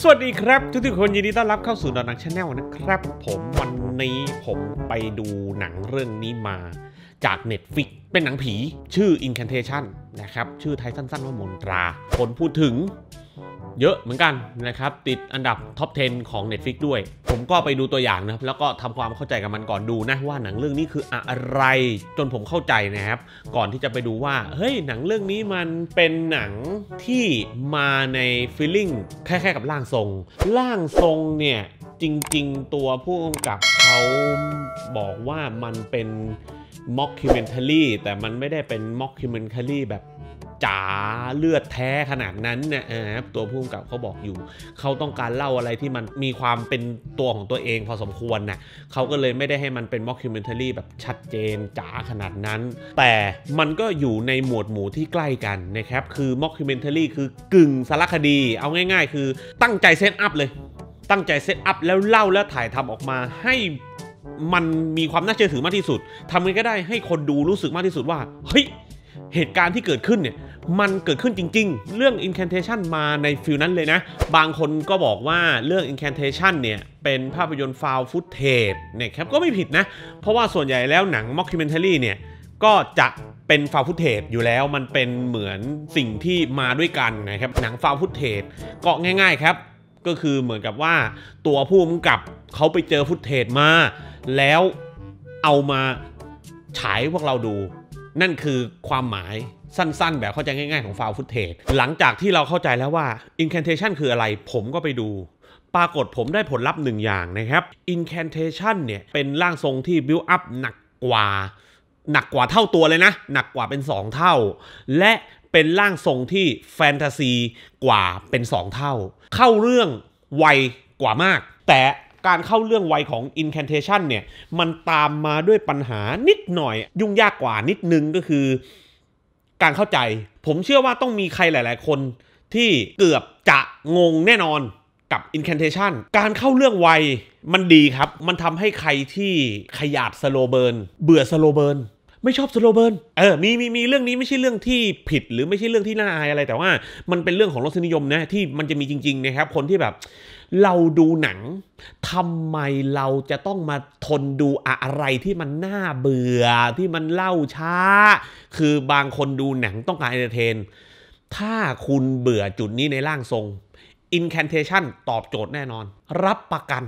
สวัสดีครับ ทุกทุกคนยินดีต้อนรับเข้าสู่ดอนังชาแนลนะครับผมวันนี้ผมไปดูหนังเรื่องนี้มา จาก Netflix เป็นหนังผี ชื่อ Incantation นะครับ ชื่อไทยสั้นๆ ว่ามนตรา คนพูดถึงเยอะเหมือนกันนะครับติดอันดับท็อป 10 ของ Netflix ด้วย ผมก็ไปดูตัวอย่างนะแล้วก็ทำความเข้าใจกับมันก่อนดูนะว่าหนังเรื่องนี้คืออะไร จนผมเข้าใจนะครับก่อนที่จะไปดูว่า เฮ้ยหนังเรื่องนี้มันเป็นหนังที่มาในฟีลลิ่งคล้ายๆกับร่างทรงร่างทรงเนี่ย จริงๆตัวผู้กำกับเขาบอกว่ามันเป็นม็อกคิวเมนทารี่แต่มันไม่ได้เป็นม็อกคิวเมนทารี่แบบจ๋าเลือดแท้ขนาดนั้นเนี่ะครับตัวผู้กำกับเขาบอกอยู่ เขาต้องการเล่าอะไรที่มันมี ความเป็นตัวของตัวเองพอสมควรนะเขาก็เลยไม่ได้ให้มันเป็นม็อกคิวเมนทารี่แบบชัดเจนจ๋าขนาดนั้น แต่มันก็อยู่ในหมวดหมู่ที่ใกล้กันนะครับคือม็อกคิวเมนทารี่คือกึ่งสารคดีเอาง่ายๆ คือตั้งใจเซตอัพเลย ตั้งใจเซตอัพแล้วเล่าแล้วถ่ายทำออกมาให้มันมีความน่าเชื่อถือมากที่สุดทำมันก็ได้ให้คนดูรู้สึกมากที่สุดว่า เฮ้ยเหตุการณ์ที่เกิดขึ้นเนี่ยมันเกิดขึ้นจริงๆ เรื่อง incantation มาในฟิลนั้นเลยนะ บางคนก็บอกว่าเรื่อง incantation เนี่ยเป็นภาพยนตร์ฟาวฟุตเทปเนี่ยครับก็ไม่ผิดนะ เพราะว่าส่วนใหญ่แล้วหนัง mockumentary เนี่ยก็จะเป็นฟาวฟุตเทปอยู่แล้วมันเป็นเหมือนสิ่งที่มาด้วยกันนะครับหนังฟาวฟุตเทปเกาะง่ายๆ ครับ ก็คือเหมือนกับว่าตัวผู้กำกับเขาไปเจอฟุตเทปมาแล้วเอามาฉายพวกเราดู นั่นคือความหมายสั้นๆ แบบเข้าใจง่ายๆ ของฟาวฟุตเทจหลังจากที่เราเข้าใจแล้วว่า incantation คืออะไร ผมก็ไปดู ปรากฏผมได้ผลลัพธ์หนึ่งอย่างนะครับ incantation เนี่ยเป็นร่างทรงที่ build up หนักกว่าหนักกว่าเท่าตัวเลยนะ หนักกว่าเป็น 2 เท่า และเป็นร่างทรงที่แฟนตาซีกว่าเป็น 2 เท่า เข้าเรื่องไวกว่ามาก แต่การเข้าเรื่องไวของ incantation เนี่ยมันตามมาด้วยปัญหานิดหน่อยยุ่งยากกว่านิดนึงก็คือการเข้าใจ ผมเชื่อว่าต้องมีใครหลายๆ คนที่เกือบจะงงแน่นอนกับ incantation การเข้าเรื่องไวมันดีครับ มันทำให้ใครที่ขยาดสโลเบิร์นเบื่อสโลเบิร์นไม่ชอบสโลเบิร์นเออมีมีมีเรื่องนี้ไม่ใช่เรื่องที่ผิด หรือไม่ใช่เรื่องที่น่าอายอะไร แต่ว่ามันเป็นเรื่องของรสนิยมนะ ที่มันจะมีจริง ๆ นะครับ คนที่แบบเราดูหนังทำไมเราจะต้องมาทนดูอะไรที่มันน่าเบื่อที่มันเล่าช้า คือบางคนดูหนังต้องการเอนเตอร์เทน ถ้าคุณเบื่อจุดนี้ในร่างทรง Incantation ตอบโจทย์แน่นอน รับประกัน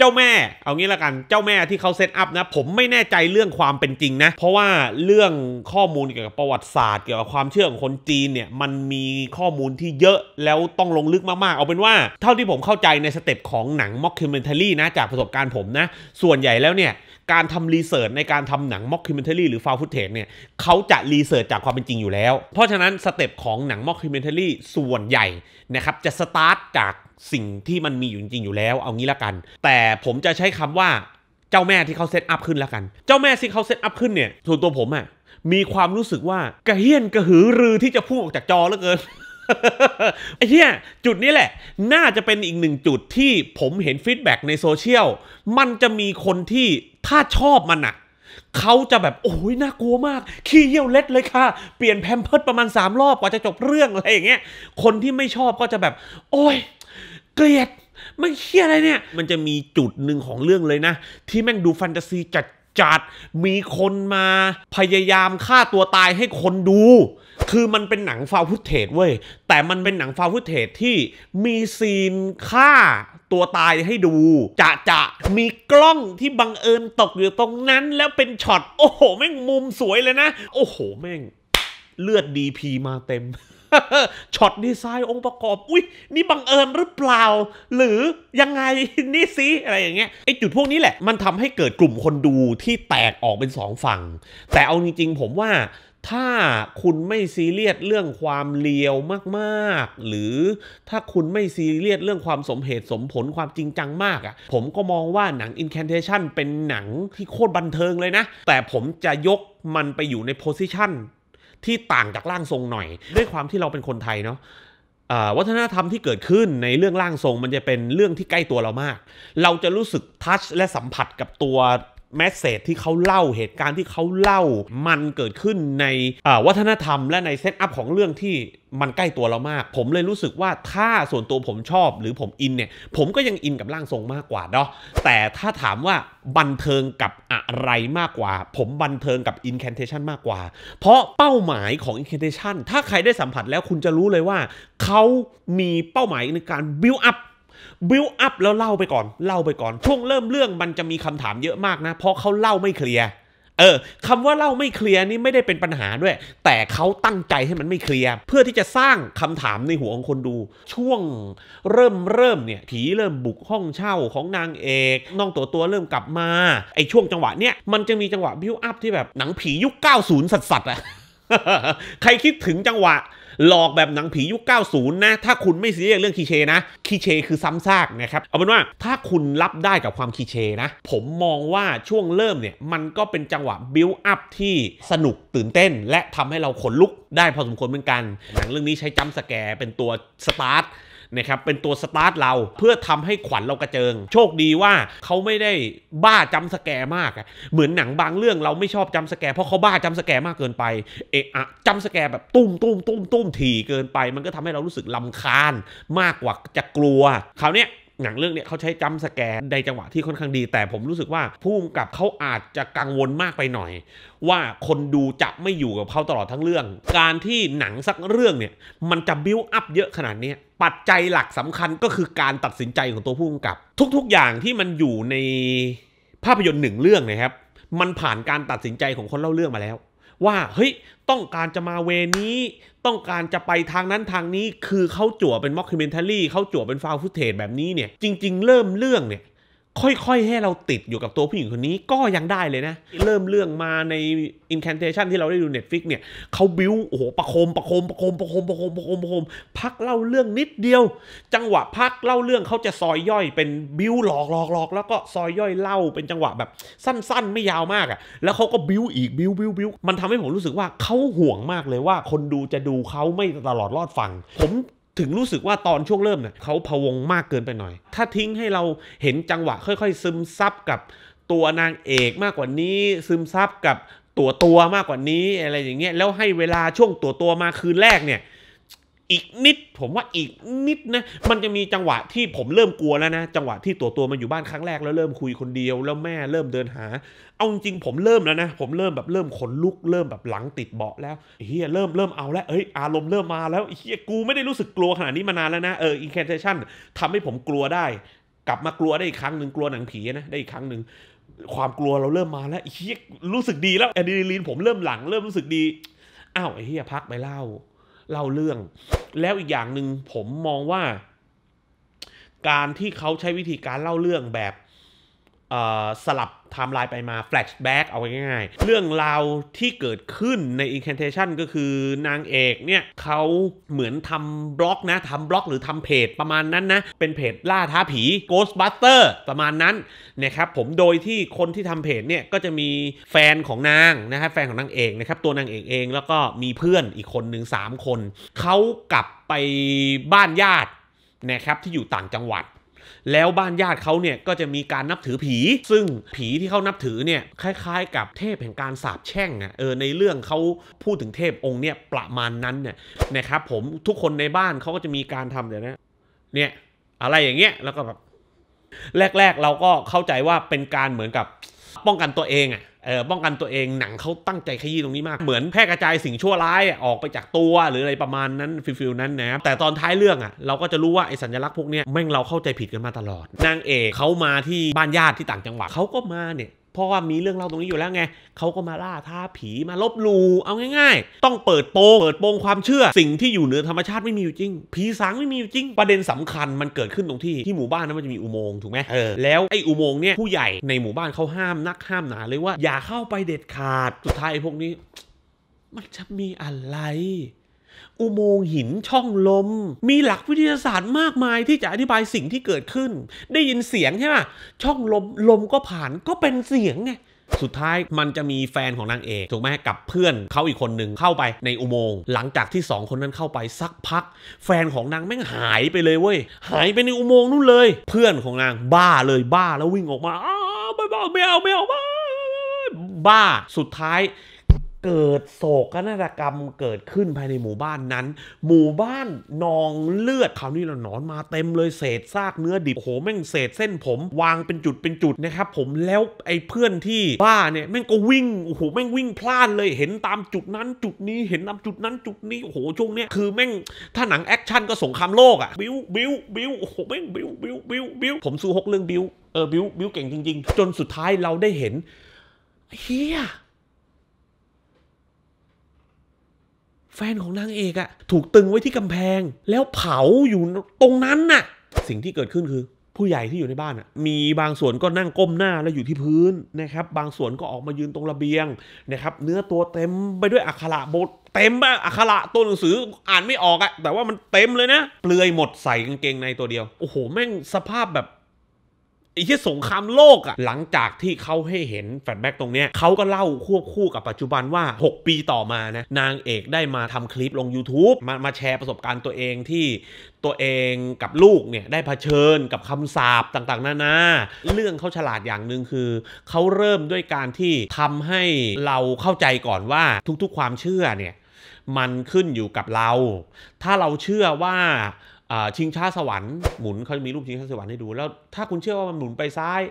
จ้าแม่เอางี้ละกันเจ้าแม่ที่เขาเซตอัพนะผมไม่แน่ใจเรื่องความเป็นจริงนะเพราะว่าเรื่องข้อมูลเกี่ยวกับประวัติศาสตร์เกี่ยวกับความเชื่อของคนจีนเนี่ยมันมีข้อมูลที่เยอะแล้วต้องลงลึกมากๆเอาเป็นว่าเท่าที่ผมเข้าใจในสเต็ปของหนังม็อกคิมเมนเทอรี่นะจากประสบการณ์ผมนะส่วนใหญ่แล้วเนี่ยการทำรีเสิร์ชในการทำหนังม็อกคิมเมนเทอรี่หรือฟาวฟุตเทจเนี่ยเขาจะรีเสิร์ชจากความเป็นจริงอยู่แล้วเพราะฉะนั้นสเต็ปของหนังม็อกคิมเมนเทอรี่ส่วนใหญ่นะครับจะสตาร์ทจากสิ่งที่มันมีอยู่จริงอยู่แล้วเอางี้ละกัน แต่ผมจะใช้คำว่าเจ้าแม่ที่เขาเซตอัพขึ้นละกัน เจ้าแม่ที่เขาเซตอัพขึ้นเนี่ยส่วนตัวผมอะ่ะมีความรู้สึกว่ากระเฮียนกระหือรือที่จะพุ่งออกจากจอเหลือเกินไอ้เนี่ยจุดนี้แหละ น่าจะเป็นอีกหนึ่งจุดที่ผมเห็นฟีดแบ็ในโซเชียลมันจะมีคนที่ถ้าชอบมันอะเขาจะแบบโอ้ยน่ากลัวมากขี้เยี่ยวเล็ดเลยค่ะ เปลี่ยนแพมเพิร์ดประมาณ3รอบกว่าจะจบเรื่องอะไรอย่างเงี้ยคนที่ไม่ชอบก็จะแบบ โอ้ยเกลียดมันเชียอะไรเนี่ย มันจะมีจุดหนึ่งของเรื่องเลยนะ ที่แม่งดูแฟนตาซีจัดจัดมีคนมา พยายามฆ่าตัวตายให้คนดู คือมันเป็นหนังฟาวุทเทศเว้ยแต่มันเป็นหนังฟาวุทเทศที่มีซีนฆ่าตัวตายให้ดู จะจะมีกล้องที่บังเอิญตกอยู่ตรงนั้นแล้วเป็นช็อต โอ้โห แม่งมุมสวยเลยนะ โอ้โห แม่งเลือดดีพีมาเต็มช็อตดีไซน์องค์ประกอบ อุ้ยนี่บังเอิญหรือเปล่า หรือยังไงนี่สิอะไรอย่างเงี้ยไอจุดพวกนี้แหละ มันทำให้เกิดกลุ่มคนดูที่แตกออกเป็น2 ฝั่ง แต่เอาจริงๆ ผมว่าถ้าคุณไม่ซีเรียสเรื่องความเลียวมากๆ หรือถ้าคุณไม่ซีเรียสเรื่องความสมเหตุสมผลความจริงจังมากอะ่ะผมก็มองว่าหนัง Incantation เป็นหนังที่โคตรบันเทิงเลยนะ แต่ผมจะยกมันไปอยู่ในโพสิชันที่ต่างจากร่างทรงหน่อย ด้วยความที่เราเป็นคนไทยเนาะวัฒนธรรมที่เกิดขึ้นในเรื่องร่างทรงมันจะเป็นเรื่องที่ใกล้ตัวเรามาก เราจะรู้สึกทัชและสัมผัสกับตัวแมสเซจที่เขาเล่าเหตุการณ์ที่เขาเล่ามันเกิดขึ้นในวัฒนธรรม และในเซตอัพของเรื่องที่มันใกล้ตัวเรามาก ผมเลยรู้สึกว่าถ้าส่วนตัวผมชอบ หรือผมอินเนี่ยผมก็ยังอินกับร่างทรงมากกว่าเนาะแต่ถ้าถามว่าบันเทิงกับอะไรมากกว่า ผมบันเทิงกับ incantation มากกว่า เพราะเป้าหมายของ incantation ถ้าใครได้สัมผัสแล้วคุณจะรู้เลยว่าเขามีเป้าหมายในการ build up บิวอัพแล้วเล่าไปก่อน เล่าไปก่อน ช่วงเริ่มเรื่องมันจะมีคำถามเยอะมากนะ เพราะเขาเล่าไม่เคลียร์ เออคำว่า เล่าไม่เคลียร์นี่ไม่ได้เป็นปัญหาด้วย แต่เขาตั้งใจให้มันไม่เคลียร์ เพื่อที่จะสร้างคำถามในหัวของคนดู ช่วง เริ่มเริ่มเนี่ย ผีเริ่มบุกห้องเช่าของนางเอก น้องตัวตัวเริ่มกลับมา ไอช่วงจังหวะเนี้ยมันจะมีจังหวะบิวอัพที่แบบหนังผียุค 90สัสัๆอะใครคิดถึงจังหวะ หลอกแบบหนังผียุค90นะ ถ้าคุณไม่ซีเรียสเรื่องคีเชนะ คีเชคือซ้ำซากนะครับ เอาเป็นว่า ถ้าคุณรับได้กับความคีเชนะ ผมมองว่าช่วงเริ่มเนี่ย มันก็เป็นจังหวะบิลอัพที่สนุกตื่นเต้น และทำให้เราขนลุกได้พอสมควรเหมือนกันหนังเรื่องนี้ใช้จัมสแกร์เป็นตัวสตาร์ทนะครับเป็นตัวสตาร์ทเราเพื่อทำให้ขวัญเรากระเจิง โชคดีว่าเขาไม่ได้บ้าจำสแกมาก เหมือนหนังบางเรื่องเราไม่ชอบจำสแกเพราะเขาบ้าจำสแกมากเกินไป เอะอํจำสแกแบบตุ้มตุ้มตุ้มตุ้มถี่เกินไป มันก็ทำให้เรารู้สึกลาคาญมากกว่าจะกลัวคราวเนี้ยหนังเรื่องเนี้ยเขาใช้จัมสแกนในจังหวะที่ค่อนข้างดี แต่ผมรู้สึกว่าผู้กำกับเขาอาจจะกังวลมากไปหน่อย ว่าคนดูจะไม่อยู่กับเขาตลอดทั้งเรื่อง การที่หนังสักเรื่องเนี่ยมันจะบิ้วอัพเยอะขนาดนี้ปัจจัยหลักสำคัญก็คือการตัดสินใจของตัวผู้กำกับ ทุกๆอย่างที่มันอยู่ในภาพยนตร์หนึ่งเรื่องนะครับ มันผ่านการตัดสินใจของคนเล่าเรื่องมาแล้วว่าเฮ้ยต้องการจะมาเวนี้ ต้องการจะไปทางนั้นทางนี้คือเขาจั่วเป็นม็อกคิเมนทัลลี่เขาจั่วเป็นฟาวฟุตเทจแบบนี้เนี่ยจริง ๆ เริ่มเรื่องเนี่ยค่อยๆให้เราติดอยู่กับตัวผู้หญิงคนนี้ก็ยังได้เลยนะ เริ่มเรื่องมาใน incantation ที่เราได้ดู Netflix เนี่ยเขาบิวโอ้โหประโคมประโคมประโคมประโคมประโคมประโคมประโคม พักเล่าเรื่องนิดเดียว จังหวะพักเล่าเรื่องเขาจะซอยย่อยเป็นบิวหลอกหลอกหลอกแล้วก็ซอยย่อยเล่าเป็นจังหวะแบบสั้น ๆไม่ยาวมากอะ่ะแล้วเขาก็บิวอีกบิวบิวบิวมันทำให้ผมรู้สึกว่าเขาห่วงมากเลยว่า คนดูจะดูเขาไม่ตลอดรอดฟังผมถึงรู้สึกว่าตอนช่วงเริ่มเนี่ยเขาพะวงมากเกินไปหน่อย ถ้าทิ้งให้เราเห็นจังหวะค่อยๆ ซึมซับกับ ตัวนางเอกมากกว่านี้ ซึมซับกับตัวตัวมากกว่านี้ อะไรอย่างเงี้ยแล้วให้เวลาช่วงตัวตัวมาคืนแรกเนี่ยอีกนิดผมว่าอีกนิดนะ มันจะมีจังหวะที่ผมเริ่มกลัวแล้วนะ จังหวะที่ตัวตัวมันอยู่บ้านครั้งแรกแล้วเริ่มคุยคนเดียวแล้วแม่เริ่มเดินหา เอาจริงผมเริ่มแล้วนะ ผมเริ่มแบบเริ่มขนลุกเริ่มแบบหลังติดเบาะ แล้วเฮียเริ่มเริ่มเอาแล้วเอ้ยอารมณ์เริ่มมาแล้วเฮียกูไม่ได้รู้สึกกลัวขนาดนี้มานานแล้วนะเอออินเคนเซชั่นทำให้ผมกลัวได้กลับมากลัวได้อีกครั้งหนึ่งกลัวหนังผีนะ ได้อีกครั้งหนึ่งความกลัวเราเริ่มมาแล้วเฮียรู้สึกดีแล้วอะดรีนาลีนผมเริ่มหลังเริ่มรู้สึกดีอ้าวไอ้เฮียพักไปเล่าเล่าเรื่องแล้วอีกอย่างหนึ่งผมมองว่า การที่เขาใช้วิธีการเล่าเรื่องแบบสลับไทม์ไลน์ไปมาแฟลชแบ็กเอาง่ายๆเรื่องราวที่เกิดขึ้นใน Incantation ก็คือนางเอกเนี่ยเขาเหมือนทำบล็อกนะทำบล็อกหรือทำเพจประมาณนั้นนะ เป็นเพจล่าท้าผี Ghostbuster ประมาณนั้นนะครับผมโดยที่คนที่ทำเพจเนี่ย ก็จะมีแฟนของนางนะครับ แฟนของนางเอกนะครับ ตัวนางเอกเอง แล้วก็มีเพื่อนอีกคนหนึ่ง3คน เขากลับไปบ้านญาตินะครับ ที่อยู่ต่างจังหวัดแล้วบ้านญาติเขาเนี่ยก็จะมีการนับถือผี ซึ่งผีที่เขานับถือเนี่ยคล้ายๆกับเทพแห่งการสาบแช่งอ่ะเออในเรื่องเขาพูดถึงเทพองค์เนี่ยประมาณนั้นเนี่ยนะครับผมทุกคนในบ้านเขาก็จะมีการทำเดี๋ยวนะเนี่ย อะไรอย่างเงี้ยแล้วก็แบบแรกๆเราก็เข้าใจว่าเป็นการเหมือนกับป้องกันตัวเองอ่ะ เออป้องกันตัวเอง หนังเขาตั้งใจขยี้ตรงนี้มาก เหมือนแพร่กระจายสิ่งชั่วร้ายออกไปจากตัวหรืออะไรประมาณนั้นฟิลฟิลนั้นนะ แต่ตอนท้ายเรื่องอ่ะเราก็จะรู้ว่า ไอ้สัญลักษณ์พวกนี้แม่งเราเข้าใจผิดกันมาตลอด นางเอกเขามาที่บ้านญาติที่ต่างจังหวัดเขาก็มาเนี่ยพราะว่ามีเรื่องเล่าตรงนี้อยู่แล้วไง เขาก็มาล่าท้าผีมาลบลูเอาง่าย ๆ ต้องเปิดโปงเปิดโปงความเชื่อ สิ่งที่อยู่เหนือธรรมชาติไม่มีอยู่จริง ผีสางไม่มีอยู่จริง ประเด็นสำคัญ มันเกิดขึ้นตรงที่ที่หมู่บ้านนั้นมันจะมีอุโมงค์ถูกไหมเออแล้วไอ้อุโมงค์เนี่ยผู้ใหญ่ในหมู่บ้านเขาห้ามนักห้ามหนาเลยว่า อย่าเข้าไปเด็ดขาดสุดท้ายพวกนี้ มันจะมีอะไรอุโมงค์หินช่องลม มีหลักวิทยาศาสตร์มากมายที่จะอธิบายสิ่งที่เกิดขึ้น ได้ยินเสียงใช่ไหมช่องลม ลมก็ผ่านก็เป็นเสียงไงสุดท้ายมันจะมีแฟนของนางเอกถูกไหมกับเพื่อนเขาอีกคนหนึ่งเข้าไปในอุโมงค์หลังจากที่สองคนนั้นเข้าไปสักพัก แฟนของนางแม่งหายไปเลยเว้ยหายไปในอุโมงค์นู่นเลย เพื่อนของนางบ้าเลยบ้าแล้ววิ่งออกมาอ้าวไม่เอาไม่เอาไม่เอาบ้าบ้า สุดท้ายเกิดโศกนาฏกรรมเกิดขึ้นภายในหมู่บ้านนั้น หมู่บ้านนองเลือดคราวนี้เราหนอนมาเต็มเลยเศษซากเนื้อดิบโหแม่งเศษเส้นผม วางเป็นจุดเป็นจุดนะครับผมแล้วไอ้เพื่อนที่บ้าเนี่ยแม่งก็วิ่งโอ้โหแม่งวิ่งพลาดเลยเห็นตามจุดนั้น จุดนี้เห็นตามจุดนั้นจุดนี้โอ้โหช่วงเนี้ยคือแม่งถ้าหนังแอคชั่นก็สงครามโลกอะบิวบิวบิวโอ้โหแม่งบิวบิวบิวบิวผมสู้หกเรื่องบิวเออบิวบิวเก่งจริง ๆ จนสุดท้ายเราได้เห็นเฮียแฟนของนางเอกอะถูกตึงไว้ที่กำแพง แล้วเผาอยู่ตรงนั้นน่ะสิ่งที่เกิดขึ้นคือผู้ใหญ่ที่อยู่ในบ้านอะมีบางส่วนก็นั่งก้มหน้าแล้วอยู่ที่พื้น นะครับ บางส่วนก็ออกมายืนตรงระเบียงนะครับเนื้อตัวเต็มไปด้วยอักขระบทเต็มบ้าอักขระตัวหนังสืออ่านไม่ออกอะแต่ว่ามันเต็มเลยนะ เปลือยหมดใส่กางเกงในตัวเดียวโอ้โหแม่งสภาพแบบไอ้ที่สงครามโลกอะหลังจากที่เขาให้เห็นแฟลชแบ็กตรงเนี้ยเขาก็เล่าควบคู่กับปัจจุบันว่า 6 ปีต่อมานะนางเอกได้มาทำคลิปลง YouTube มามาแชร์ประสบการณ์ตัวเองที่ตัวเองกับลูกเนี่ยได้เผชิญกับคำสาปต่างๆนานาเรื่องเขาฉลาดอย่างหนึ่งคือ เขาเริ่มด้วยการที่ทำให้เราเข้าใจก่อนว่าทุกๆความเชื่อเนี่ยมันขึ้นอยู่กับเรา ถ้าเราเชื่อว่าชิงช้าสวรรค์หมุนเขามีรูปชิงช้าสวรรค์ให้ดูแล้ว ถ้าคุณเชื่อว่ามันหมุนไปซ้าย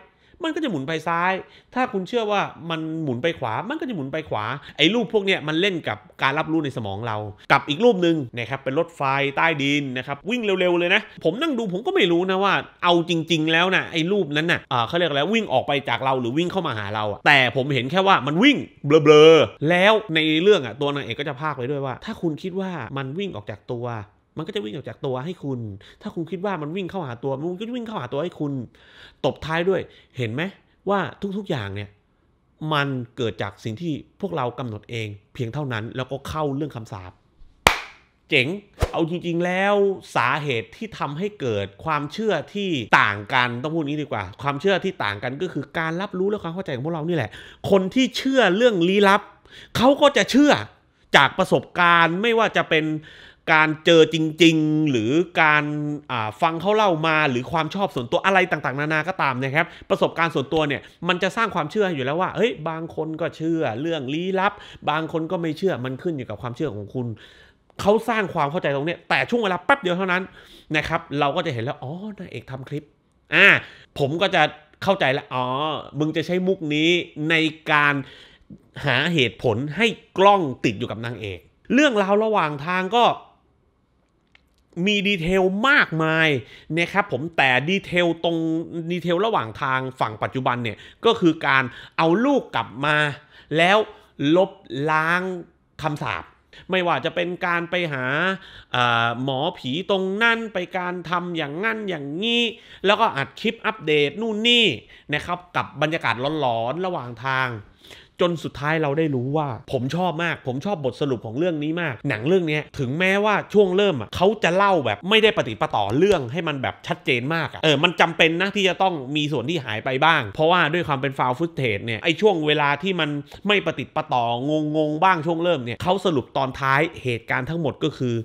มันก็จะหมุนไปซ้าย ถ้าคุณเชื่อว่ามันหมุนไปขวามันก็จะหมุนไปขวา ไอ้รูปพวกเนี้ยมันเล่นกับการรับรู้ในสมองเรา กับอีกรูปหนึ่งนะครับเป็นรถไฟใต้ดินนะครับ วิ่งเร็วๆเลยนะ ผมนั่งดูผมก็ไม่รู้นะว่าเอาจริงๆแล้วนะไอ้รูปนั้นนะ่ะเขาเรียกอะไรวิ่งออกไปจากเราหรือวิ่งเข้ามาหาเราแต่ผมเห็นแค่ว่ามันวิ่งเบลอๆแล้วในเรื่องอ่ะตัวนางเอกก็จะพากไปด้วยว่า ถ้าคุณคิดว่ามันวิ่งออกจากตัวมันก็จะวิ่งออกจากตัวให้คุณ ถ้าคุณคิดว่ามันวิ่งเข้าหาตัว มันก็วิ่งเข้าหาตัวให้คุณ ตบท้ายด้วย เห็นไหมว่าทุกๆอย่างเนี่ย มันเกิดจากสิ่งที่พวกเรากำหนดเอง เพียงเท่านั้น แล้วก็เข้าเรื่องคำสาปเจ๋ง เอาจริง ๆ แล้วสาเหตุที่ทำให้เกิดความเชื่อที่ต่างกันต้องพูดนี้ดีกว่า ความเชื่อที่ต่างกันก็คือการรับรู้และความเข้าใจของพวกเรานี่แหละ คนที่เชื่อเรื่องลี้ลับ เขาก็จะเชื่อจากประสบการณ์ไม่ว่าจะเป็นการเจอจริงๆหรือการฟังเขาเล่ามาหรือความชอบส่วนตัวอะไรต่างๆ นานาก็ตามนะครับ ประสบการณ์ส่วนตัวเนี่ยมันจะสร้างความเชื่ออยู่แล้วว่าเฮ้ย บางคนก็เชื่อเรื่องลี้ลับ บางคนก็ไม่เชื่อมันขึ้นอยู่กับความเชื่อของคุณเขาสร้างความเข้าใจตรงนี้แต่ช่วงเวลาแป๊บเดียวเท่านั้นนะครับ เราก็จะเห็นแล้วอ๋อนายเอกทำคลิปอ่าผมก็จะเข้าใจแล้วอ๋อ มึงจะใช้มุกนี้ในการหาเหตุผลให้กล้องติดอยู่กับนางเอกเรื่องราวระหว่างทางก็มีดีเทลมากมายนะครับผมแต่ดีเทลตรงดีเทลระหว่างทางฝั่งปัจจุบันเนี่ยก็คือการเอาลูกกลับมาแล้วลบล้างคำสาปไม่ว่าจะเป็นการไปหาหมอผีตรงนั่นไปการทำอย่างนั่นอย่างนี้ แล้วก็อัดคลิปอัปเดตนู่นนี่นะครับกับบรรยากาศร้อนๆระหว่างทางจนสุดท้ายเราได้รู้ว่า ผมชอบมาก ผมชอบบทสรุปของเรื่องนี้มาก หนังเรื่องนี้ถึงแม้ว่าช่วงเริ่มอ่ะเขาจะเล่าแบบไม่ได้ปฏิปต่อเรื่องให้มันแบบชัดเจนมาก อ่ะเออมันจำเป็นนะที่จะต้องมีส่วนที่หายไปบ้าง เพราะว่าด้วยความเป็นฟาวฟุตเทจเนี่ยไอช่วงเวลาที่มันไม่ปฏิปต่องงงบ้างช่วงเริ่มเนี่ยเขาสรุปตอนท้ายเหตุการณ์ทั้งหมดก็คือ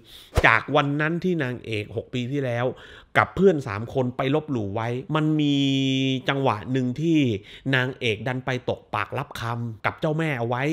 จากวันนั้นที่นางเอก 6 ปีที่แล้วกับเพื่อน3คนไปลบหลู่ไว้ มันมีจังหวะหนึ่งที่ นางเอกดันไปตกปากรับคำกับเจ้าแม่เอาไว้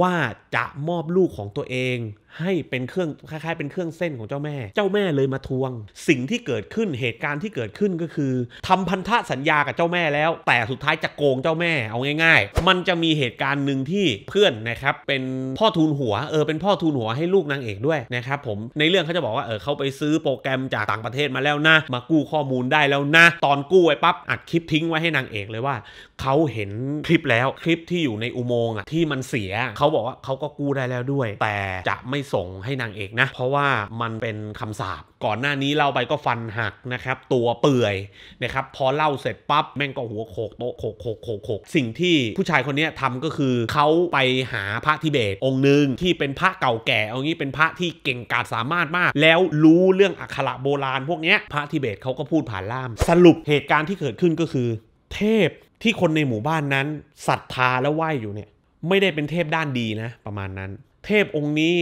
ว่าจะมอบลูกของตัวเองให้เป็นเครื่องคล้ายๆเป็นเครื่องเส้นของเจ้าแม่ เจ้าแม่เลยมาทวง สิ่งที่เกิดขึ้นเหตุการณ์ที่เกิดขึ้นก็คือ ทำพันธสัญญากับเจ้าแม่แล้ว แต่สุดท้ายจะโกงเจ้าแม่เอาง่ายๆ มันจะมีเหตุการณ์หนึ่งที่เพื่อนนะครับเป็นพ่อทูนหัวเออเป็นพ่อทูนหัวให้ลูกนางเอกด้วยนะครับผมในเรื่องเขาจะบอกว่าเออเขาไปซื้อโปรแกรมจากต่างประเทศมาแล้วนะมากู้ข้อมูลได้แล้วนะตอนกู้ไป้ปั๊บอัดคลิปทิ้งไว้ให้นางเอกเลยว่าเขาเห็นคลิปแล้วคลิปที่อยู่ในอุโมงค์อ่ะที่มันเสียเขาบอกว่าเขาก็กู้ได้แล้วด้วย แต่จะไม่ส่งให้นางเอกนะ เพราะว่ามันเป็นคำสาปก่อนหน้านี้เล่าไปก็ฟันหักนะครับ ตัวเปื่อยนะครับพอเล่าเสร็จปั๊บแม่งก็หัวโขกโตโขกโขกโขกโขกสิ่งที่ผู้ชายคนนี้ทำก็คือ เขาไปหาพระทิเบตองค์หนึ่งที่เป็นพระเก่าแก่ เอางี้เป็นพระที่เก่งกาจสามารถมาก แล้วรู้เรื่องอักขระโบราณ พวกนี้พระทิเบตเขาก็พูดผ่านล่าม สรุปเหตุการณ์ที่เกิดขึ้นก็คือเทพที่คนในหมู่บ้านนั้นศรัทธาและไหว้อยู่เนี่ยไม่ได้เป็นเทพด้านดีนะประมาณนั้น เทพองค์นี้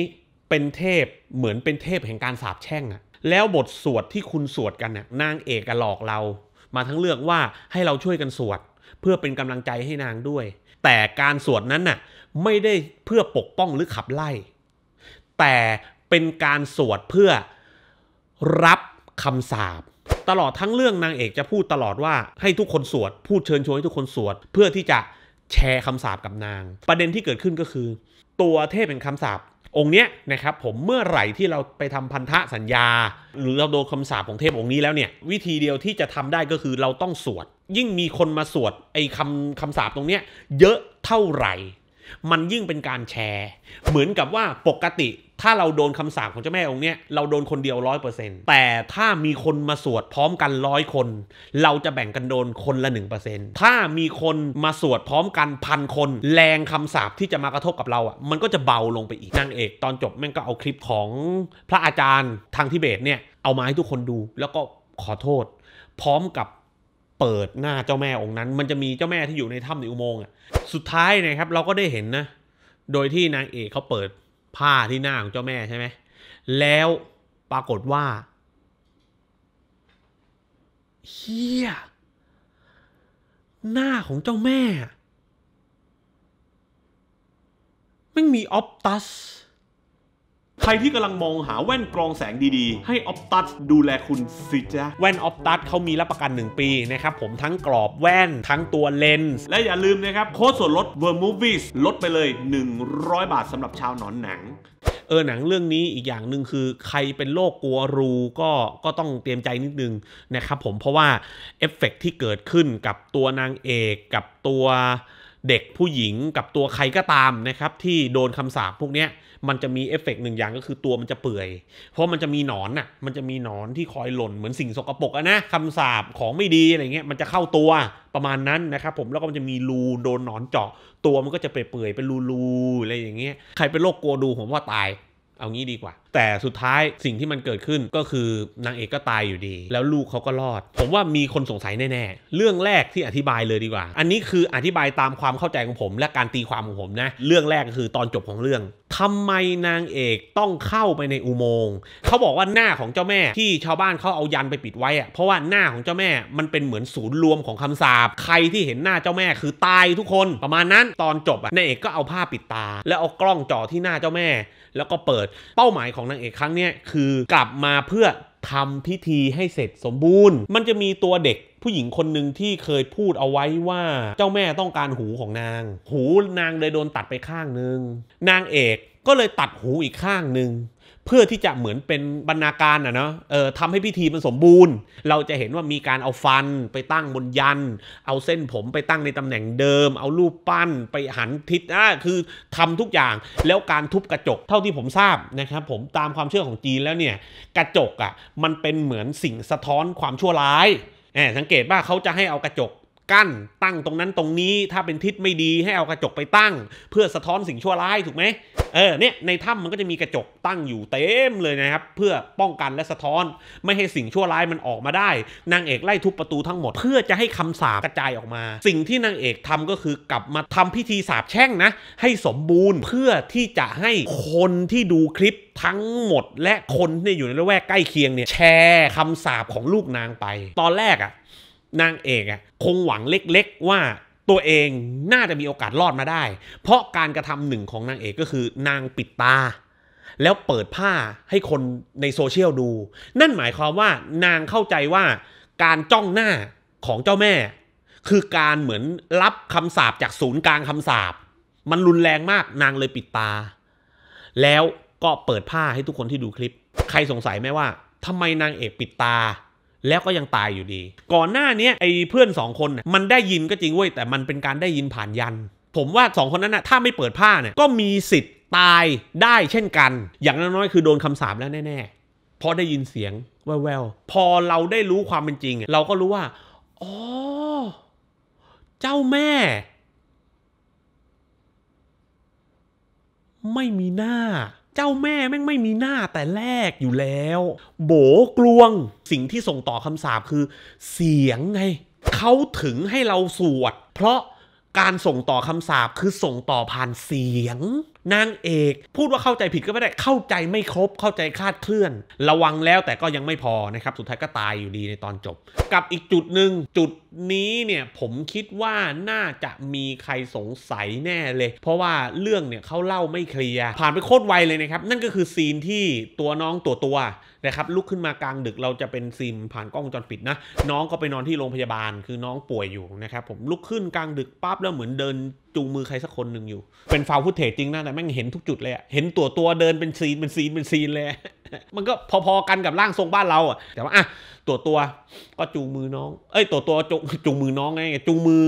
เป็นเทพเหมือนเป็นเทพแห่งการสาปแช่งอะแล้วบทสวดที่คุณสวดกันน่ะนางเอกหลอกเรามาทั้งเลือกว่าให้เราช่วยกันสวด เพื่อเป็นกำลังใจให้นางด้วย แต่การสวดนั้นน่ะไม่ได้เพื่อปกป้องหรือขับไล่ แต่เป็นการสวดเพื่อรับคำสาปตลอดทั้งเรื่องนางเอกจะพูดตลอดว่าให้ทุกคนสวด พูดเชิญชวนให้ทุกคนสวด เพื่อที่จะแชร์คำสาปกับนาง ประเด็นที่เกิดขึ้นก็คือ ตัวเทพเป็นคำสาปองค์เนี้ยนะครับ ผมเมื่อไหร่ที่เราไปทำพันธะสัญญา หรือเราโดนคำสาปของเทพองค์นี้แล้วเนี่ย วิธีเดียวที่จะทำได้ก็คือเราต้องสวด ยิ่งมีคนมาสวดไอ้คำคำสาปตรงเนี้ยเยอะเท่าไหร่ มันยิ่งเป็นการแชร์ เหมือนกับว่าปกติถ้าเราโดนคำสาปของเจ้าแม่องค์เนี้ย เราโดนคนเดียวร้อยเปอร์เซ็นต์แต่ถ้ามีคนมาสวดพร้อมกันร้อยคน เราจะแบ่งกันโดนคนละหนึ่งเปอร์เซ็นต์ถ้ามีคนมาสวดพร้อมกันพันคน แรงคำสาปที่จะมากระทบกับเราอ่ะมันก็จะเบาลงไปอีกนางเอกตอนจบแม่งก็เอาคลิปของพระอาจารย์ทางทิเบตเนี่ย เอามาให้ทุกคนดู แล้วก็ขอโทษ พร้อมกับเปิดหน้าเจ้าแม่องค์นั้น มันจะมีเจ้าแม่ที่อยู่ในถ้ำในอุโมงค์อ่ะสุดท้ายนะครับเราก็ได้เห็นนะ โดยที่นางเอกเขาเปิดผ้าที่หน้าของเจ้าแม่ใช่ไหมแล้วปรากฏว่า เฮีย หน้าของเจ้าแม่ ไม่มีออปตัสใครที่กำลังมองหาแว่นกรองแสงดีๆ ให้ออปตัสดูแลคุณสิจ้ะแว่นออปตัสเขามีรับประกัน 1 ปีนะครับ ผมทั้งกรอบแว่นทั้งตัวเลนส์และอย่าลืมนะครับ โค้ดส่วนลด v e r m o v i e s ลดไปเลย 100 บาทสำหรับชาวหนอนหนัง เออหนังเรื่องนี้อีกอย่างหนึ่งคือ ใครเป็นโรคกลัวรูก็ก็ต้องเตรียมใจนิดนึงนะครับผมเพราะว่าเอฟเฟกที่เกิดขึ้นกับตัวนางเอกกับตัวเด็กผู้หญิงกับตัวใครก็ตามนะครับที่โดนคำสาปพวกเนี้ยมันจะมีเอฟเฟกหนึ่งอย่างก็คือตัวมันจะเปื่อย เพราะมันจะมีหนอนน่ะ มันจะมีหนอนที่คอยหล่นเหมือนสิ่งสกปรกอะนะคำสาบของไม่ดีอะไรเงี้ย มันจะเข้าตัวประมาณนั้นนะครับผม แล้วก็มันจะมีรู โดนหนอนเจาะ ตัวมันก็จะเปื่อยยเป็นรูๆอะไรอย่างเงี้ย ใครเป็นโรคกลัวดู ผมว่าตายเอางี้ดีกว่า แต่สุดท้ายสิ่งที่มันเกิดขึ้นก็คือนางเอกก็ตายอยู่ดี แล้วลูกเขาก็รอด ผมว่ามีคนสงสัยแน่ๆ เรื่องแรกที่อธิบายเลยดีกว่า อันนี้คืออธิบายตามความเข้าใจของผม และการตีความของผมนะ เรื่องแรกก็คือตอนจบของเรื่องทำไมนางเอกต้องเข้าไปในอุโมงค์เขาบอกว่าหน้าของเจ้าแม่ ที่ชาวบ้านเขาเอายันไปปิดไว้อะเพราะว่าหน้าของเจ้าแม่มันเป็นเหมือนศูนย์รวมของคำสาปใครที่เห็นหน้าเจ้าแม่ คือตายทุกคน ประมาณนั้นตอนจบอะนางเอกก็เอาผ้าปิดตา แล้วเอากล้องจ่อที่หน้าเจ้าแม่แล้วก็เปิดเป้าหมายของนางเอกครั้งนี้คือกลับมาเพื่อทำพิธีให้เสร็จสมบูรณ์ มันจะมีตัวเด็กผู้หญิงคนหนึ่งที่เคยพูดเอาไว้ว่าเจ้าแม่ต้องการหูของนาง หูนางเลยโดนตัดไปข้างหนึ่งนางเอกก็เลยตัดหูอีกข้างหนึ่งเพื่อที่จะเหมือนเป็นบรรณาการอ่ะเนาะเออทำให้พิธีมันสมบูรณ์ เราจะเห็นว่ามีการเอาฟัน ไปตั้งบนยัน เอาเส้นผมไปตั้งในตำแหน่งเดิม เอารูปปั้น ไปหันทิศอ่ะคือทำทุกอย่างแล้วการทุบกระจกเท่าที่ผมทราบนะครับผมตามความเชื่อของจีนแล้วเนี่ยกระจกอ่ะมันเป็นเหมือนสิ่งสะท้อนความชั่วร้ายแหมสังเกตว่าเขาจะให้เอากระจกกั้น ตั้งตรงนั้นตรงนี้ ถ้าเป็นทิศไม่ดีให้เอากระจกไปตั้ง เพื่อสะท้อนสิ่งชั่วร้าย ถูกไหมเออเนี่ยในถ้ำมันก็จะมีกระจกตั้งอยู่เต็มเลยนะครับ เพื่อป้องกันและสะท้อน ไม่ให้สิ่งชั่วร้ายมันออกมาได้นางเอกไล่ทุบประตูทั้งหมด เพื่อจะให้คำสาปกระจายออกมา สิ่งที่นางเอกทำก็คือกลับมาทำพิธีสาปแช่งนะ ให้สมบูรณ์เพื่อที่จะให้คนที่ดูคลิปทั้งหมด และคนที่อยู่ในละแวกใกล้เคียงเนี่ยแชร์คำสาปของลูกนางไป ตอนแรกอะ่ะนางเอกอะ่ะคงหวังเล็กๆว่าตัวเองน่าจะมีโอกาสรอดมาได้ เพราะการกระทำหนึ่งของนางเอกก็คือนางปิดตา แล้วเปิดผ้าให้คนในโซเชียลดู นั่นหมายความว่านางเข้าใจว่าการจ้องหน้าของเจ้าแม่ คือการเหมือนรับคำสาปจากศูนย์กลางคำสาปมันรุนแรงมากนางเลยปิดตา แล้วก็เปิดผ้าให้ทุกคนที่ดูคลิป ใครสงสัยไหมว่าทำไมนางเอกปิดตาแล้วก็ยังตายอยู่ดี ก่อนหน้านี้ไอ้เพื่อนสองคนมันได้ยินก็จริงเว้ยแต่มันเป็นการได้ยินผ่านยัน ผมว่าสองคนนั้นนะถ้าไม่เปิดผ้าเนี่ยก็มีสิทธิ์ตายได้เช่นกัน อย่างน้อยๆคือโดนคำสาปแล้วแน่ๆเพราะได้ยินเสียงแววๆพอเราได้รู้ความเป็นจริง เราก็รู้ว่า อ๋อ เจ้าแม่ ไม่มีหน้าเจ้าแม่แม่งไม่มีหน้าแต่แรกอยู่แล้ว โบกลวง สิ่งที่ส่งต่อคำสาปคือ เสียงไง เขาถึงให้เราสวด เพราะการส่งต่อคำสาบคือส่งต่อผ่านเสียงนางเอก พูดว่าเข้าใจผิดก็ไม่ได้เข้าใจไม่ครบเข้าใจคลาดเคลื่อนระวังแล้วแต่ก็ยังไม่พอนะครับสุดท้ายก็ตายอยู่ดีในตอนจบกับอีกจุดหนึ่งจุดนี้เนี่ย ผมคิดว่าน่าจะมีใครสงสัยแน่เลย เพราะว่าเรื่องเนี่ยเขาเล่าไม่เคลียร์ผ่านไปโคตรไวเลยนะครับนั่นก็คือซีนที่ตัวน้องตัวตัวนะครับ ลุกขึ้นมากลางดึกเราจะเป็นซิม ผ่านกล้องจอนปิดนะ น้องก็ไปนอนที่โรงพยาบาลคือน้องป่วยอยู่นะครับ ผมลุกขึ้นกลางดึกปั๊บแล้วเหมือนเดินจูงมือใครสักคนหนึ่งอยู่ เป็นฟาวพุทเทจจริงนะแต่แม่งเห็นทุกจุดเลย เห็นตัวตัวเดินเป็นซีนเป็นซีนเป็นซีนเลย มันก็พอๆกันกับร่างทรงบ้านเราอ่ะ แต่ว่าอ่ะตัวตัวก็จูงมือน้อง เอ้ยตัวตัวจจูงมือน้องไง จูงมือ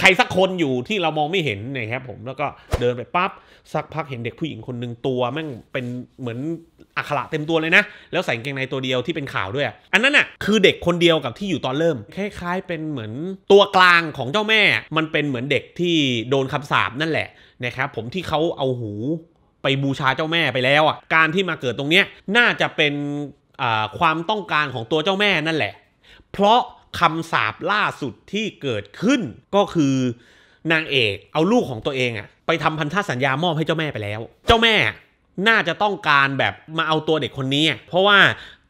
ใครสักคนอยู่ที่เรามองไม่เห็นนะครับผม แล้วก็เดินไปปั๊บสักพักเห็นเด็กผู้หญิงคนหนึ่งตัวแม่งเป็นเหมือนอัคระเต็มตัวเลยนะ แล้วใส่เกงในตัวเดียวที่เป็นข่าวด้วย อันนั้นอ่ะคือเด็กคนเดียวกับที่อยู่ตอนเริ่มคล้ายๆเป็นเหมือนตัวกลางของเจ้าแม่ มันเป็นเหมือนเด็กที่โดนนคำสาปนั่นแหละนะครับผมที่เขาเอาหูไปบูชาเจ้าแม่ไปแล้วอ่ะการที่มาเกิดตรงเนี้ยน่าจะเป็นความต้องการของตัวเจ้าแม่นั่นแหละ เพราะคำสาปล่าสุดที่เกิดขึ้นก็คือนางเอกเอาลูกของตัวเองอ่ะไปทำพันธสัญญามอบให้เจ้าแม่ไปแล้ว เจ้าแม่น่าจะต้องการแบบมาเอาตัวเด็กคนนี้เพราะว่า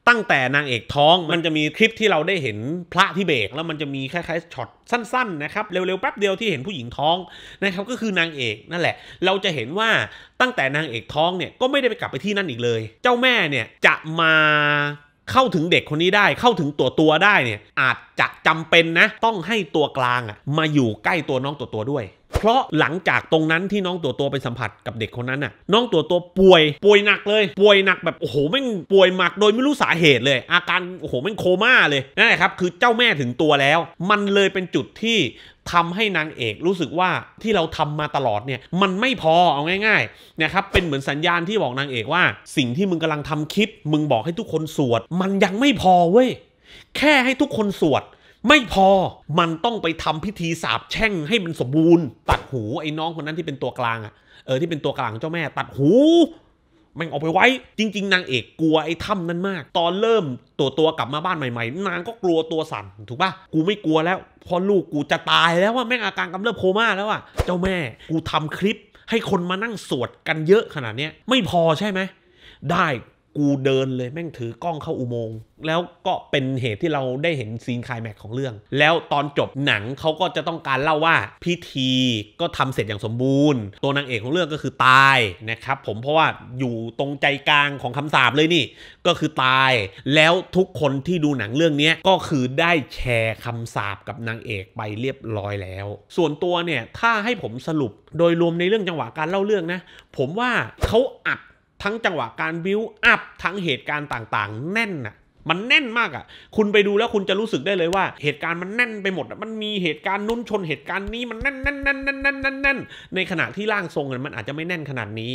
ตั้งแต่นางเอกท้องมันจะมีคลิปที่เราได้เห็นพระที่เบรกแล้วมันจะมีคล้ายๆช็อตสั้น ๆ นะครับ เร็วๆแป๊บเดียวที่เห็นผู้หญิงท้องนะครับก็คือนางเอกนั่นแหละ เราจะเห็นว่าตั้งแต่นางเอกท้องเนี่ยก็ไม่ได้ไปกลับไปที่นั่นอีกเลย เจ้าแม่เนี่ยจะมาเข้าถึงเด็กคนนี้ได้เข้าถึงตัวตัวได้เนี่ยอาจจะจำเป็นนะต้องให้ตัวกลางอะมาอยู่ใกล้ตัวน้องตัวตัวด้วยเพราะหลังจากตรงนั้นที่น้องตัวตัวไปสัมผัสกับเด็กคนนั้นน่ะ น้องตัวตัวป่วย ป่วยหนักเลย ป่วยหนักแบบโอ้โหแม่งป่วยหมัก โดยไม่รู้สาเหตุเลย อาการโอ้โหแม่งโคม่าเลยนั่นแหละครับคือเจ้าแม่ถึงตัวแล้ว มันเลยเป็นจุดที่ทำให้นางเอก รู้สึกว่าที่เราทำมาตลอดเนี่ย มันไม่พอเอาง่ายๆนะครับเป็นเหมือนสัญญาณที่บอกนางเอกว่า สิ่งที่มึงกำลังทำคลิปมึงบอกให้ทุกคนสวด มันยังไม่พอเว้ยแค่ให้ทุกคนสวดไม่พอมันต้องไปทำพิธีสาบแช่งให้มันสมบูรณ์ ตัดหูไอ้น้องคนนั้นที่เป็นตัวกลางอะเออที่เป็นตัวกลางเจ้าแม่ตัดหูมันออกไปไว้ จริง ๆ นางเอกกลัวไอ้ถ้ำนั้นมาก ตอนเริ่มตัวตัวกลับมาบ้านใหม่ ๆ นางก็กลัวตัวสั่นถูกปะกูไม่กลัวแล้ว พอลูกกูจะตายแล้วว่าแม่งอาการกำเริบโคม่าแล้วอ่ะเจ้าแม่ กูทำคลิป ให้คนมานั่งสวดกันเยอะขนาดเนี้ยไม่พอใช่ไหมได้กูเดินเลยแม่งถือกล้องเข้าอุโมงค์แล้วก็เป็นเหตุที่เราได้เห็นซีนคลายแม็กของเรื่อง แล้วตอนจบหนังเขาก็จะต้องการเล่าว่าพิธีก็ทำเสร็จอย่างสมบูรณ์ตัวนางเอกของเรื่องก็คือตายนะครับผมเพราะว่าอยู่ตรงใจกลางของคำสาบเลยนี่ก็คือตาย แล้วทุกคนที่ดูหนังเรื่องนี้ก็คือได้แชร์คำสาบกับนางเอกไปเรียบร้อยแล้ว ส่วนตัวเนี่ย ถ้าให้ผมสรุปโดยรวมในเรื่องจังหวะการเล่าเรื่องนะ ผมว่าเขาอัดทั้งจังหวะการบิวอัพทั้งเหตุการณ์ต่างๆ แน่น่ะมันแน่นมากอะ่ะ คุณไปดูแล้วคุณจะรู้สึกได้เลยว่า เหตุการณ์มันแน่นไปหมด มันมีเหตุการณ์นุ่นชนเหตุการณ์นี้มันแน่นแน่นแน่นแน่นแน่นแน่นแน่นในขณะที่ร่างทรงมันอาจจะไม่แน่นขนาดนี้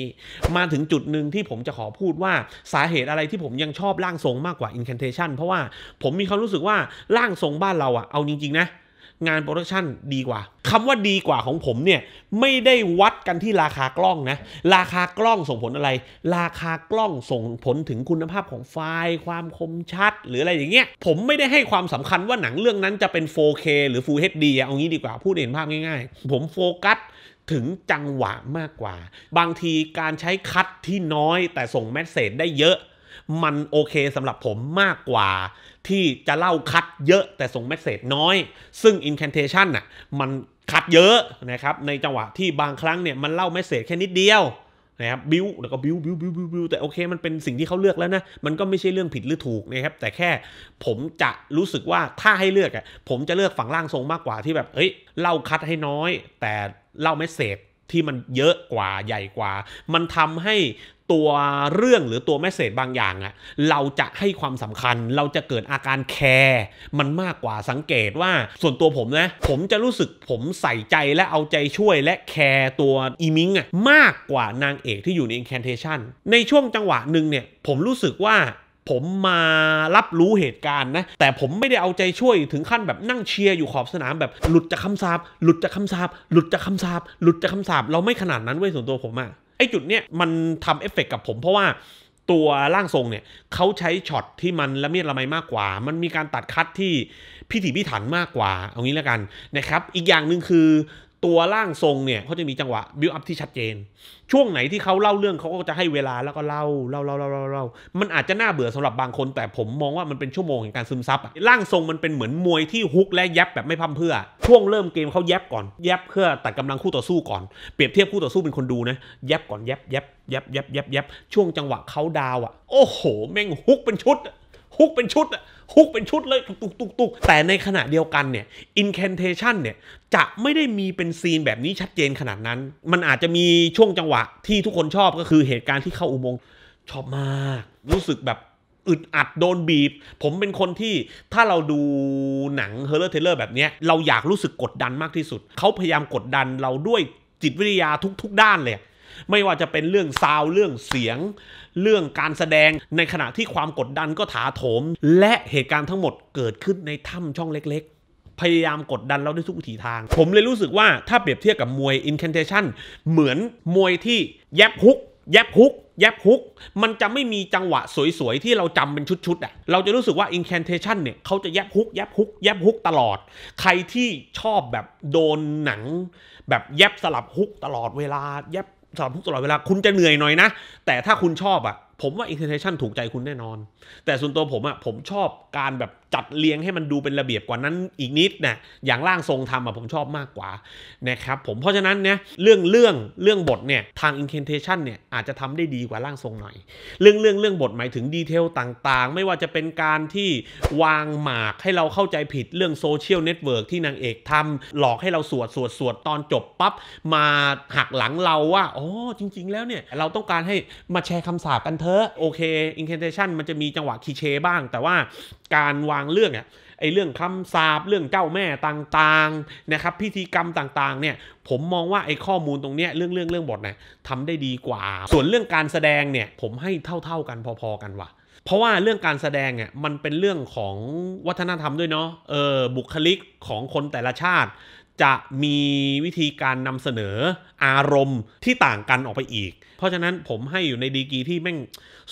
มาถึงจุดหนึ่งที่ผมจะขอพูดว่าสาเหตุอะไรที่ผมยังชอบร่างทรงมากกว่า incantation เพราะว่าผมมีความรู้สึกว่าร่างทรงบ้านเราอะ่ะเอาจริงๆนะงานโปรดักชันดีกว่าคำว่าดีกว่าของผมเนี่ย ไม่ได้วัดกันที่ราคากล้องนะ ราคากล้องส่งผลอะไร ราคากล้องส่งผลถึงคุณภาพของไฟล์ ความคมชัดหรืออะไรอย่างเงี้ยผมไม่ได้ให้ความสำคัญว่าหนังเรื่องนั้น จะเป็น 4K หรือ Full HD เอางี้ดีกว่า พูดเห็นภาพง่ายๆ ผมโฟกัสถึงจังหวะมากกว่า บางทีการใช้คัดที่น้อย แต่ส่งแมสเซจได้เยอะมันโอเคสำหรับผมมากกว่าที่จะเล่าคัดเยอะแต่ส่งเมสเซจน้อย ซึ่ง incantation น่ะมันคัดเยอะนะครับในจังหวะที่บางครั้งเนี่ยมันเล่าเมสเซจแค่นิดเดียวนะครับบิวแล้วก็บิวบิวบิวบิวบิวแต่โอเคมันเป็นสิ่งที่เขาเลือกแล้วนะมันก็ไม่ใช่เรื่องผิดหรือถูกนะครับแต่แค่ผมจะรู้สึกว่าถ้าให้เลือกอ่ะผมจะเลือกฝั่งล่างทรงมากกว่าที่แบบเฮ้ยเล่าคัดให้น้อย แต่เล่าเมสเซจที่มันเยอะกว่าใหญ่กว่า มันทำให้ตัวเรื่องหรือตัวแมสเซจบางอย่างอะเราจะให้ความสำคัญเราจะเกิดอาการแคร์มันมากกว่าสังเกตว่า ส่วนตัวผมนะผมจะรู้สึกผมใส่ใจและเอาใจช่วยและแคร์ตัวอีมิงอะมากกว่านางเอกที่อยู่ในอินแคนเทชันในช่วงจังหวะหนึ่งเนี่ยผมรู้สึกว่าผมมารับรู้เหตุการณ์นะ แต่ผมไม่ได้เอาใจช่วยถึงขั้นแบบนั่งเชียร์อยู่ขอบสนามแบบ หลุดจากคำสาปหลุดจากคำสาปหลุดจากคำสาปหลุดจากคำสาปเราไม่ขนาดนั้นเว้ยส่วนตัวผมอะไอจุดเนี้ยมันทำเอฟเฟกกับผม เพราะ ว่า ตัวร่างทรงเนี่ยเขาใช้ช็อต ที่มันละเมียดละไมมากกว่า มันมีการตัดคัดที่พิถีพิถันมากกว่าเอางี้แล้วกันนะครับ อีกอย่างหนึ่งคือตัวร่างทรงเนี่ยเขาจะมีจังหวะบิวอัพที่ชัดเจน ช่วงไหนที่เขาเล่าเรื่องเขาก็จะให้เวลาแล้วก็เล่าเล่าเล่าเล่าเล่ามันอาจจะน่าเบื่อสำหรับบางคนแต่ผมมองว่ามันเป็นชั่วโมงแห่งการซึมซับร่างทรงมันเป็นเหมือนมวยที่ฮุกและยับแบบไม่พั่มเพื่อ ช่วงเริ่มเกมเขายับก่อนยับเพื่อตัดกำลังคู่ต่อสู้ก่อนเปรียบเทียบคู่ต่อสู้เป็นคนดูนะยับก่อนยับยับยับยับยับยับช่วงจังหวะเขาดาวอ่ะ โอ้โหแม่งฮุกเป็นชุดฮุกเป็นชุดอ่ะฮุกเป็นชุดเลย ตุกตุกตุกแต่ในขณะเดียวกันเนี่ย incantation เนี่ยจะไม่ได้มีเป็นซีนแบบนี้ชัดเจนขนาดนั้น มันอาจจะมีช่วงจังหวะที่ทุกคนชอบก็คือเหตุการณ์ที่เข้าอุโมงค์ชอบมาก รู้สึกแบบอึดอัดโดนบีบ ผมเป็นคนที่ถ้าเราดูหนังเฮอร์เรอร์เทเลอร์แบบนี้ เราอยากรู้สึกกดดันมากที่สุด เขาพยายามกดดันเราด้วยจิตวิทยาทุกๆ ด้านเลยไม่ว่าจะเป็นเรื่องซาว เรื่องเสียง เรื่องการแสดงในขณะที่ความกดดันก็ถาโถม และเหตุการณ์ทั้งหมดเกิดขึ้นในถ้ำช่องเล็ก ๆ พยายามกดดันเราด้วยทุกทิีทาง ผมเลยรู้สึกว่าถ้าเปรียบเทียบกับมวย incantation เหมือนมวยที่แยบฮุก แยบฮุก แยบฮุก มันจะไม่มีจังหวะสวยๆ ที่เราจำเป็นชุดๆอ่ะเราจะรู้สึกว่า incantation เนี่ยเขาจะแยบฮุกแยบฮุกแยบฮุกตลอด ใครที่ชอบแบบโดนหนัง แบบแยบสลับฮุกตลอดเวลาแยบสอบทุกตลอดเวลา คุณจะเหนื่อยหน่อยนะ แต่ถ้าคุณชอบอะผมว่า Intention ถูกใจคุณแน่นอน แต่ส่วนตัวผมอะผมชอบการแบบจัดเลี้ยงให้มันดูเป็นระเบียบกว่านั้นอีกนิดนะอย่างร่างทรงทำอะผมชอบมากกว่านะครับผมเพราะฉะนั้นเนี่ยเรื่องเรื่องเรื่องบทเนี่ยทาง Intention เนี่ยอาจจะทำได้ดีกว่าร่างทรงหน่อย เรื่องเรื่องเรื่องบทหมายถึงดีเทลต่างๆ ไม่ว่าจะเป็นการที่วางหมากให้เราเข้าใจผิดเรื่องโซเชียลเน็ตเวิร์กที่นางเอกทำ หลอกให้เราสวดสวดสวดตอนจบปั๊บมาหักหลังเราว่าอ๋อจริงๆ แล้วเนี่ยเราต้องการให้มาแชร์คำสาปกันเถอะอะโอเคอินเคนเทชันมันจะมีจังหวะคีเชบ้าง แต่ว่าการวางเรื่องอะไอเรื่องคำสาบเรื่องเจ้าแม่ต่างๆนะครับพิธีกรรมต่างๆเนี่ยผมมองว่าไอข้อมูลตรงเนี้ยเรื่องเรื่องเรื่องบทเนี่ยทำได้ดีกว่า ส่วนเรื่องการแสดงเนี่ยผมให้เท่าๆกันพอๆกันว่ะเพราะว่าเรื่องการแสดงเนี่ยมันเป็นเรื่องของวัฒนธรรมด้วยเนาะเออบุคลิกของคนแต่ละชาติจะมีวิธีการนำเสนออารมณ์ที่ต่างกันออกไปอีก เพราะฉะนั้นผมให้อยู่ในดีกีที่แม่ง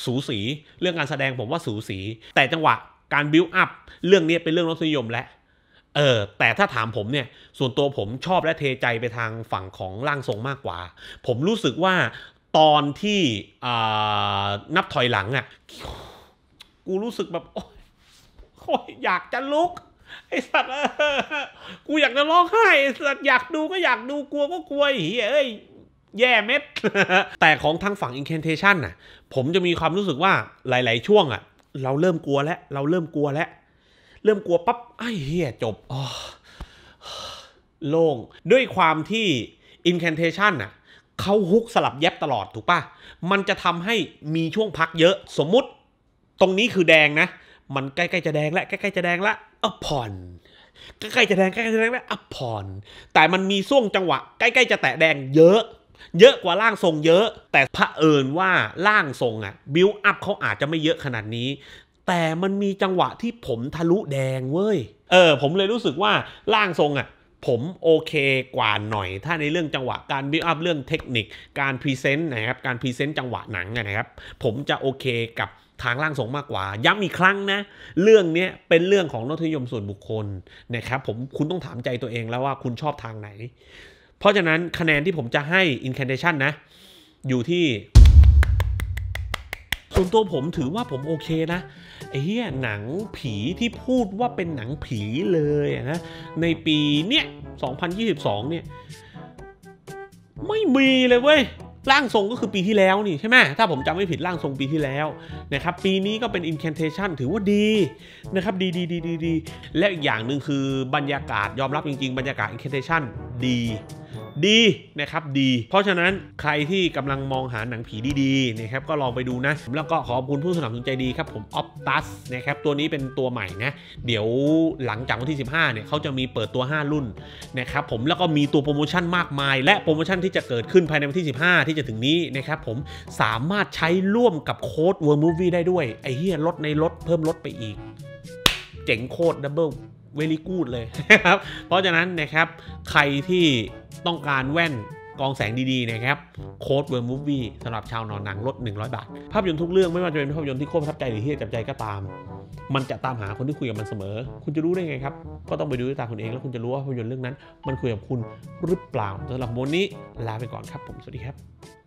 สูสีเรื่องการแสดงผมว่าสูสี แต่จังหวะการบิวอัพเรื่องนี้เป็นเรื่องรสนิยมและเออแต่ถ้าถามผมเนี่ยส่วนตัวผมชอบและเทใจไปทางฝั่งของร่างทรงมากกว่า ผมรู้สึกว่าตอนที่นับถอยหลังอะ่ะกูรู้สึกแบบโอ้ยอยากจะลุกไอสัตว์กูอยากจะร้องไห้สัตว์อยากดูก็อยากดูกลัวก็กลัวเฮ้ยแย่เม็ด แต่ของทางฝั่ง incantation น่ะผมจะมีความรู้สึกว่าหลายๆช่วงอ่ะเราเริ่มกลัวแล้วเราเริ่มกลัวแล้ว เริ่มกลัวปั๊บไอ้เฮียจบโล่งด้วยความที่ incantation น่ะเขาฮุกสลับแยบตลอดถูกปะมันจะทำให้มีช่วงพักเยอะสมมติ ตรงนี้คือแดงนะมันใกล้ๆจะแดงแล้วใกล้ๆจะแดงแล้วอ่ผ่อนใกล้ๆจะแดงใกล้ๆจะแดงแล้วอัพพอนแต่มันมีช่วงจังหวะ ใกล้ๆจะแตะแดงเยอะ เยอะกว่าร่างทรงเยอะ แต่พระเอิญว่าร่างทรงอะบิวอัพเขาอาจจะไม่เยอะขนาดนี้ แต่มันมีจังหวะที่ผมทะลุแดงเว้ยเออผมเลยรู้สึกว่าร่างทรงอะผมโอเคกว่าหน่อย ถ้าในเรื่องจังหวะการบิวอัพเรื่องเทคนิค การพรีเซนต์นะครับการพรีเซนต์จังหวะหนังนะครับผมจะโอเคกับทางร่างสงมากกว่าย้ำอีกครั้งนะ เรื่องนี้เป็นเรื่องของนทิยมส่วนบุคคล นะครับผมคุณต้องถามใจตัวเองแล้วว่าคุณชอบทางไหน เพราะฉะนั้นคะแนนที่ผมจะให้ incantation นะ อยู่ที่ ส่วนตัวผมถือว่าผมโอเคนะ ไอ้เหี้ยหนังผีที่พูดว่าเป็นหนังผีเลยนะ ในปีเนี้ย2022 เนี่ย ไม่มีเลยเว้ยร่างทรงก็คือปีที่แล้วนี่ใช่ไหมถ้าผมจำไม่ผิดร่างทรงปีที่แล้วนะครับปีนี้ก็เป็น incantation ถือว่าดี นะครับดีดีดีดีดีและอีกอย่างหนึ่งคือบรรยากาศยอมรับจริง ๆ บรรยากาศ incantation ดีดีนะครับดี เพราะฉะนั้นใครที่กำลังมองหาหนังผีดีๆนะครับก็ลองไปดูนะ แล้วก็ขอบคุณผู้สนับสนุนใจดีครับผมออฟตัสนะครับตัวนี้เป็นตัวใหม่นะ เดี๋ยวหลังจากวันที่ 15เนี่ยเขาจะมีเปิดตัว 5 รุ่นนะครับผมแล้วก็มีตัวโปรโมชั่นมากมาย และโปรโมชั่นที่จะเกิดขึ้นภายในวันที่ 15 ที่จะถึงนี้นะครับผมสามารถใช้ร่วมกับโค้ดเว r ร์มูฟี่ได้ด้วยไอ้เฮียลดในลดเพิ่มลดไปอีกเจ๋งโคตรดับเบิลเวลี่กูดเลยครับ เพราะฉะนั้นนะครับ ใครที่ต้องการแว่นกองแสงดีๆ นะครับโค้ดเวิร์มมูฟวี่สำหรับชาวนอนหนัง ลด 100 บาท ภาพยนตร์ทุกเรื่องไม่ว่าจะเป็นภาพยนตร์ที่โคตรประทับใจ หรือที่จับใจก็ตาม มันจะตามหาคนที่คุยกับมันเสมอ คุณจะรู้ได้ไงครับ ก็ต้องไปดูด้วยตาคุณเองแล้วคุณจะรู้ว่าภาพยนตร์เรื่องนั้น มันคุยกับคุณหรือเปล่าสำหรับวันนี้ลาไปก่อนครับ ผมสวัสดีครับ